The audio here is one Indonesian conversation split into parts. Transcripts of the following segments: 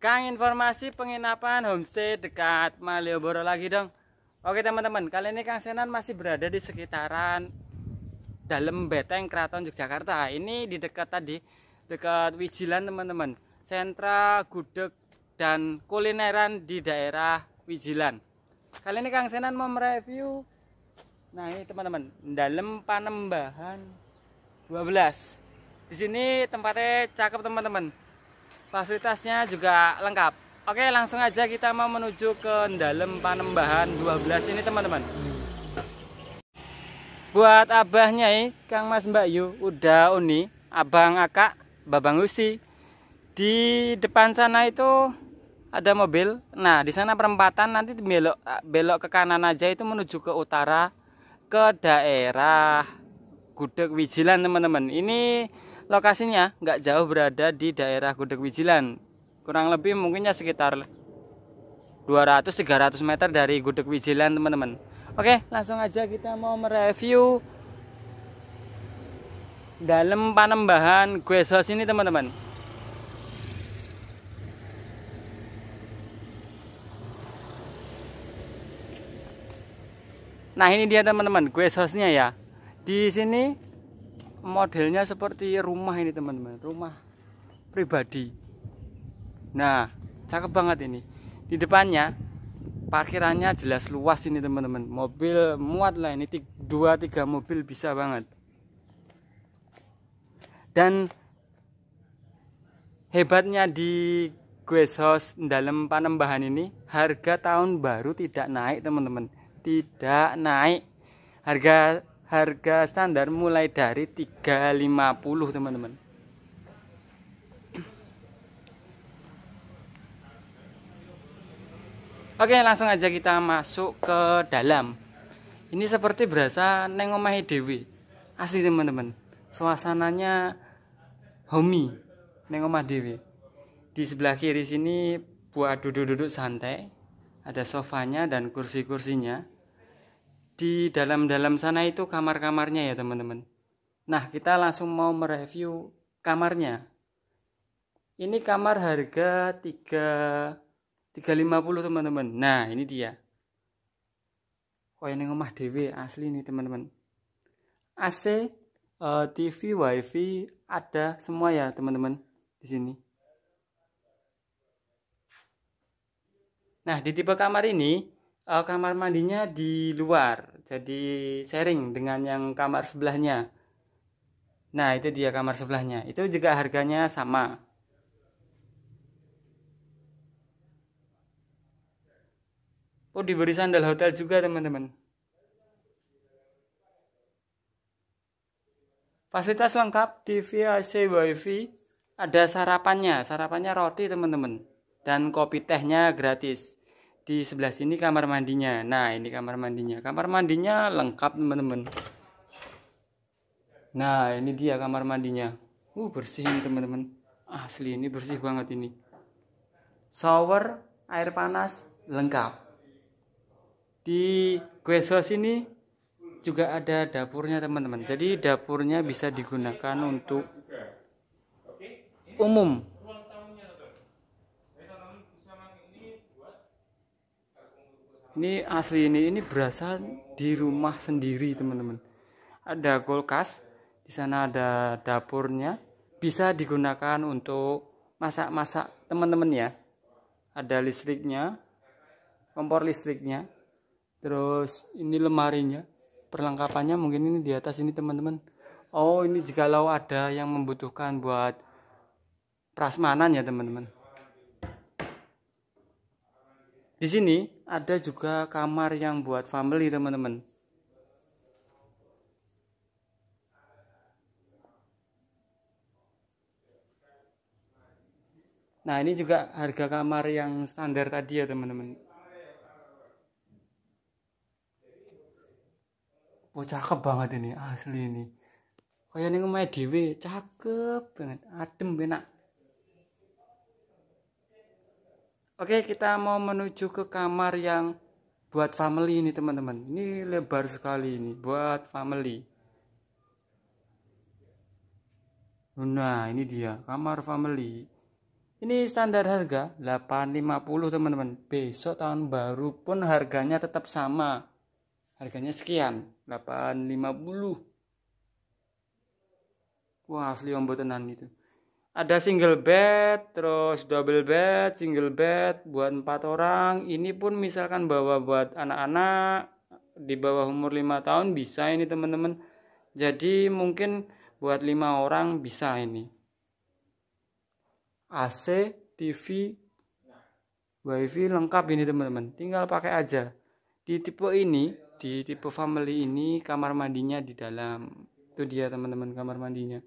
Kang informasi penginapan homestay dekat Malioboro lagi dong. Oke teman-teman, kali ini Kang Senan masih berada di sekitaran dalam beteng Keraton Yogyakarta. Ini di dekat tadi, dekat Wijilan teman-teman. Sentra gudeg dan kulineran di daerah Wijilan. Kali ini Kang Senan mau mereview Nah, ini teman-teman, dalam Panembahan 12. Di sini tempatnya cakep teman-teman Fasilitasnya juga lengkap. Oke, langsung aja kita mau menuju ke dalam Panembahan 12 ini, teman-teman. Buat abahnya Kang Mas Mbak Yu, udah uni, abang akak, babang usi. Di depan sana itu ada mobil. Nah, di sana perempatan nanti belok belok ke kanan aja itu menuju ke utara ke daerah Gudeg Wijilan, teman-teman. Ini lokasinya nggak jauh berada di daerah Gudeg Wijilan. Kurang lebih mungkinnya sekitar 200-300 meter dari Gudeg Wijilan teman-teman. Oke, langsung aja kita mau mereview dalam panembahan guesos ini teman-teman. Nah ini dia teman-teman guest house ya. Di sini modelnya seperti rumah ini teman-teman rumah pribadi nah cakep banget ini di depannya parkirannya jelas luas ini teman-teman mobil muat lah ini dua tiga mobil bisa banget dan hebatnya di Guest House dalam Panembahan ini harga tahun baru tidak naik teman-teman tidak naik harga harga standar mulai dari 350 teman-teman Oke langsung aja kita masuk ke dalam ini seperti berasa neng omahe dewi asli teman-teman suasananya homi neng omah dewi di sebelah kiri sini buat duduk-duduk santai ada sofanya dan kursi-kursinya di dalam-dalam sana itu kamar-kamarnya ya teman-teman. Nah kita langsung mau mereview kamarnya. Ini kamar harga 3 350 teman-teman. Nah ini dia. Oh ini ngomah DW asli nih teman-teman. AC, eh, TV, WiFi ada semua ya teman-teman di sini. Nah di tipe kamar ini uh, kamar mandinya di luar jadi sharing dengan yang kamar sebelahnya nah itu dia kamar sebelahnya itu juga harganya sama Oh diberi sandal hotel juga teman-teman Fasilitas lengkap, TV, AC, WiFi, ada sarapannya, sarapannya roti teman-teman, dan kopi tehnya gratis di sebelah sini kamar mandinya nah ini kamar mandinya kamar mandinya lengkap teman-teman nah ini dia kamar mandinya uh bersih ini teman-teman asli ini bersih banget ini shower air panas lengkap di Guesos ini juga ada dapurnya teman-teman jadi dapurnya bisa digunakan untuk umum ini asli ini ini berasal di rumah sendiri teman-teman ada kulkas di sana ada dapurnya bisa digunakan untuk masak-masak teman-teman ya ada listriknya kompor listriknya terus ini lemarinya perlengkapannya mungkin ini di atas ini teman-teman oh ini jika lo ada yang membutuhkan buat prasmanan ya teman-teman di sini ada juga kamar yang buat family teman-teman. Nah ini juga harga kamar yang standar tadi ya teman-teman. Oh cakep banget ini asli ini. Kayaknya ngomel dewe cakep banget adem enak. Oke, kita mau menuju ke kamar yang buat family ini, teman-teman. Ini lebar sekali ini, buat family. Nah, ini dia, kamar family. Ini standar harga 850, teman-teman. Besok tahun baru pun harganya tetap sama. Harganya sekian, 850. Wah, asli ombo tenan itu ada single bed terus double bed single bed buat empat orang ini pun misalkan bawa buat anak-anak di bawah umur lima tahun bisa ini teman-teman jadi mungkin buat lima orang bisa ini AC TV wifi lengkap ini teman-teman tinggal pakai aja di tipe ini di tipe family ini kamar mandinya di dalam itu dia teman-teman kamar mandinya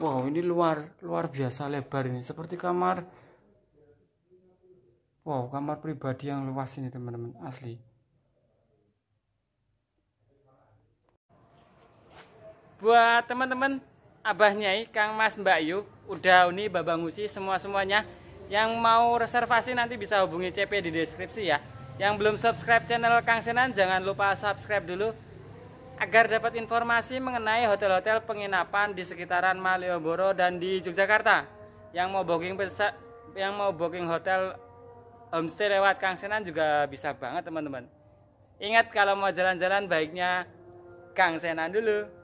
wow ini luar luar biasa lebar ini seperti kamar wow kamar pribadi yang luas ini teman-teman asli buat teman-teman abah nyai kang mas mbak yu udah uni babang uci semua semuanya yang mau reservasi nanti bisa hubungi cp di deskripsi ya yang belum subscribe channel kang senan jangan lupa subscribe dulu agar dapat informasi mengenai hotel-hotel penginapan di sekitaran Malioboro dan di Yogyakarta yang mau booking yang mau booking hotel homestay lewat Kang Senan juga bisa banget teman-teman. Ingat kalau mau jalan-jalan baiknya Kang Senan dulu.